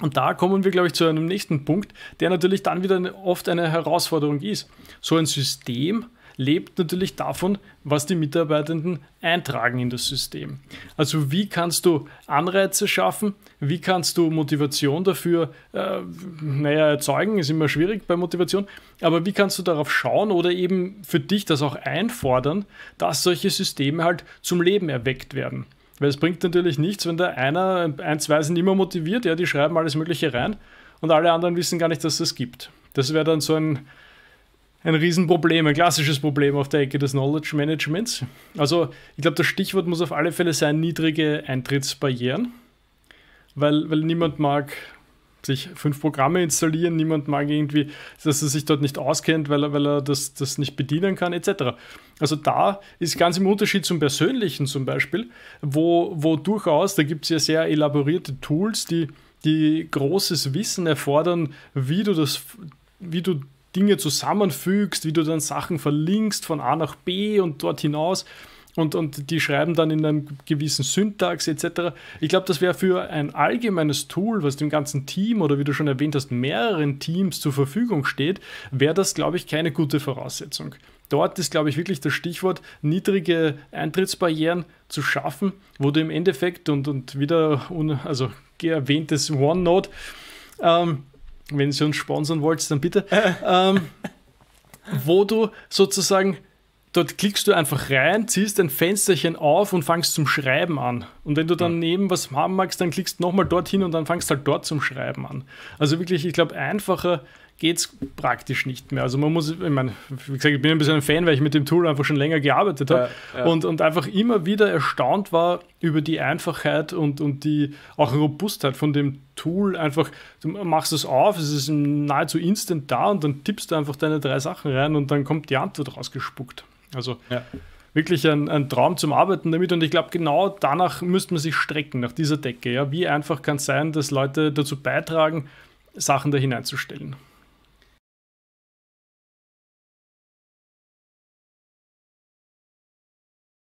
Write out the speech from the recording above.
Und da kommen wir, glaube ich, zu einem nächsten Punkt, der natürlich dann wieder oft eine Herausforderung ist. So ein System lebt natürlich davon, was die Mitarbeitenden eintragen in das System. Also wie kannst du Anreize schaffen, wie kannst du Motivation dafür, äh, naja, erzeugen, ist immer schwierig bei Motivation, aber wie kannst du darauf schauen oder eben für dich das auch einfordern, dass solche Systeme halt zum Leben erweckt werden. Weil es bringt natürlich nichts, wenn da einer, ein, zwei sind immer motiviert, ja, die schreiben alles Mögliche rein und alle anderen wissen gar nicht, dass es das gibt. Das wäre dann so ein, ein Riesenproblem, ein klassisches Problem auf der Ecke des Knowledge Managements. Also ich glaube, das Stichwort muss auf alle Fälle sein, niedrige Eintrittsbarrieren, weil, weil niemand mag sich fünf Programme installieren, niemand mag irgendwie, dass er sich dort nicht auskennt, weil er, weil er das, das nicht bedienen kann, etc. Also da ist ganz im Unterschied zum Persönlichen zum Beispiel, wo, wo durchaus, da gibt es ja sehr elaborierte Tools, die, die großes Wissen erfordern, wie du das, wie du Dinge zusammenfügst, wie du dann Sachen verlinkst von A nach B und dort hinaus und, und die schreiben dann in einem gewissen Syntax etc. Ich glaube, das wäre für ein allgemeines Tool, was dem ganzen Team oder wie du schon erwähnt hast, mehreren Teams zur Verfügung steht, wäre das, glaube ich, keine gute Voraussetzung. Dort ist, glaube ich, wirklich das Stichwort, niedrige Eintrittsbarrieren zu schaffen, wo du im Endeffekt und, und wieder, un, also erwähntes OneNote, ähm, wenn sie uns sponsern wollt, dann bitte, äh. ähm, wo du sozusagen dort klickst du einfach rein, ziehst ein Fensterchen auf und fangst zum Schreiben an. Und wenn du dann neben was haben magst, dann klickst du nochmal dorthin und dann fangst halt dort zum Schreiben an. Also wirklich, ich glaube, einfacher geht es praktisch nicht mehr. Also man muss, ich meine, wie gesagt, ich bin ein bisschen ein Fan, weil ich mit dem Tool einfach schon länger gearbeitet habe ja, ja. Und, und einfach immer wieder erstaunt war über die Einfachheit und, und die auch Robustheit von dem Tool einfach, du machst es auf, es ist nahezu instant da und dann tippst du einfach deine drei Sachen rein und dann kommt die Antwort rausgespuckt. Also ja. wirklich ein, ein, Traum zum Arbeiten damit und ich glaube, genau danach müsste man sich strecken, nach dieser Decke. Ja? Wie einfach kann es sein, dass Leute dazu beitragen, Sachen da hineinzustellen?